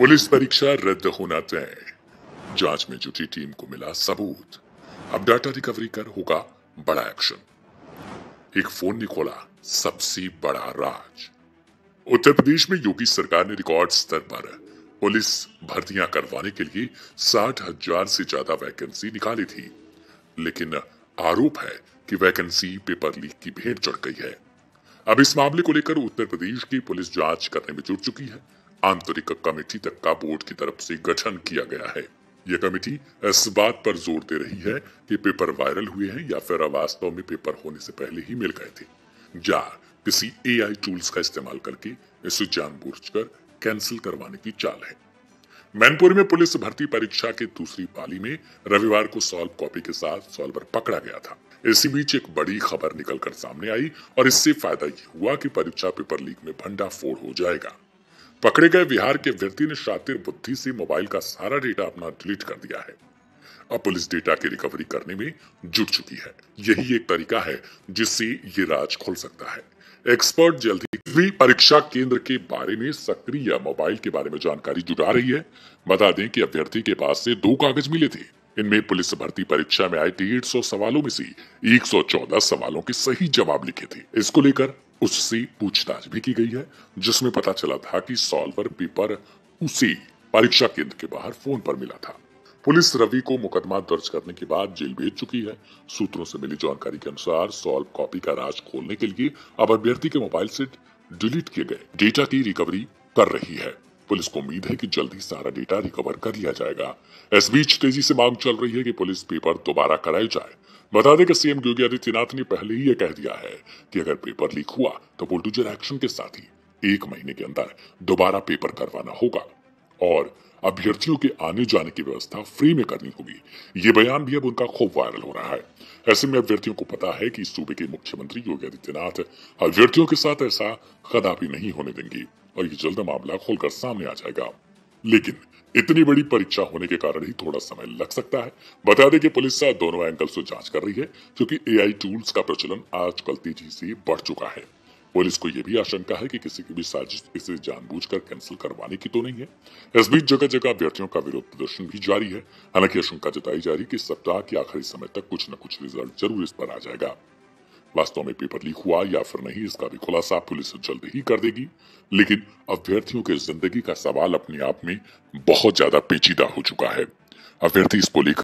police परीक्षा रद्द होना तय जांच में जुटी टीम को मिला सबूत अब डाटा रिकवरी कर होगा बड़ा एक्शन एक फोन ने खोला सबसे बड़ा राज उत्तर प्रदेश में योगी सरकार ने रिकॉर्ड स्तर पर पुलिस भर्तियां करवाने के लिए साठ हजार से ज्यादा वैकेंसी निकाली थी लेकिन आरोप है कि वैकेंसी पेपर लीक की भेंट चढ़ गई है अब इस मामले को लेकर उत्तर प्रदेश की पुलिस जांच करने में जुट चुकी है आंतरिक कमेटी तक का बोर्ड की तरफ से गठन किया गया है यह कमेटी इस बात पर जोर दे रही है कि पेपर वायरल हुए हैं या फिर वास्तव में पेपर होने से पहले ही मिल गए थे या किसी एआई टूल्स का इस्तेमाल करके इसे जानबूझकर कैंसिल करवाने की चाल है मैनपुर में पुलिस भर्ती परीक्षा के दूसरी पाली में रविवार को सॉल्व कॉपी के साथ सॉल्वर पकड़ा गया था इसी बीच एक बड़ी खबर निकलकर सामने आई और इससे फायदा ये हुआ कि परीक्षा पेपर लीक में भंडाफोड़ हो जाएगा पकड़े गए बिहार के व्यक्ति ने शातिर बुद्धि से मोबाइल का सारा डेटा अपना डिलीट कर दिया है अब पुलिस डेटा की रिकवरी करने में जुट चुकी है यही एक तरीका है जिससे ये राज खुल सकता है एक्सपर्ट जल्द ही परीक्षा केंद्र के बारे में सक्रिय मोबाइल के बारे में जानकारी जुटा रही है बता दें कि अभ्यर्थी के पास से दो कागज मिले थे इनमें पुलिस भर्ती परीक्षा में आए डेढ़ सौ सवालों में से 114 सवालों के सही जवाब लिखे थे इसको लेकर उससे पूछताछ भी की गई है जिसमें पता चला था कि सॉल्वर पेपर उसे परीक्षा केंद्र के बाहर फोन पर मिला था पुलिस रवि को मुकदमा दर्ज करने के बाद जेल भेज चुकी है सूत्रों से मिली जानकारी के अनुसार सॉल्व कॉपी का राज खोलने के लिए अब अभ्यर्थी के मोबाइल से डिलीट किए गए डेटा की रिकवरी कर रही है पुलिस को उम्मीद है कि जल्दी सारा डेटा रिकवर कर लिया जाएगा इस बीच तेजी से मांग चल रही है कि पुलिस पेपर दोबारा कराई जाए बता दें कि सीएम योगी आदित्यनाथ ने पहले ही यह कह दिया है कि अगर पेपर लीक हुआ तो बुलडोजर एक्शन के साथ ही एक महीने के अंदर दोबारा पेपर करवाना होगा और अभ्यर्थियों के आने जाने की व्यवस्था फ्री में करनी होगी ये बयान भी अब उनका खूब वायरल हो रहा है ऐसे में अभ्यर्थियों को पता है कि सूबे के मुख्यमंत्री योगी आदित्यनाथ अभ्यर्थियों के साथ ऐसा कदापि नहीं होने देंगे और ये जल्द मामला खोलकर सामने आ जाएगा लेकिन इतनी बड़ी परीक्षा होने के कारण ही थोड़ा समय लग सकता है बता दें कि पुलिस दोनों एंगल से जांच कर रही है क्योंकि एआई टूल्स का प्रचलन आजकल तेजी से बढ़ चुका है पुलिस को यह भी आशंका है कि किसी की भी साजिश इसे जानबूझकर कैंसिल करवाने की तो नहीं है इस बीच जगह जगह अभ्यर्थियों का विरोध प्रदर्शन भी जारी है हालांकि आशंका जताई जा रही कि सप्ताह के आखिरी समय तक कुछ न कुछ रिजल्ट जरूर इस पर आ जाएगा वास्तव में पेपर लीक हुआ या फिर नहीं इसका भी खुलासा पुलिस जल्द ही कर देगी लेकिन अभ्यर्थियों के जिंदगी का सवाल अपने आप में बहुत ज्यादा पेचीदा हो चुका है अभ्यर्थी इसको लेकर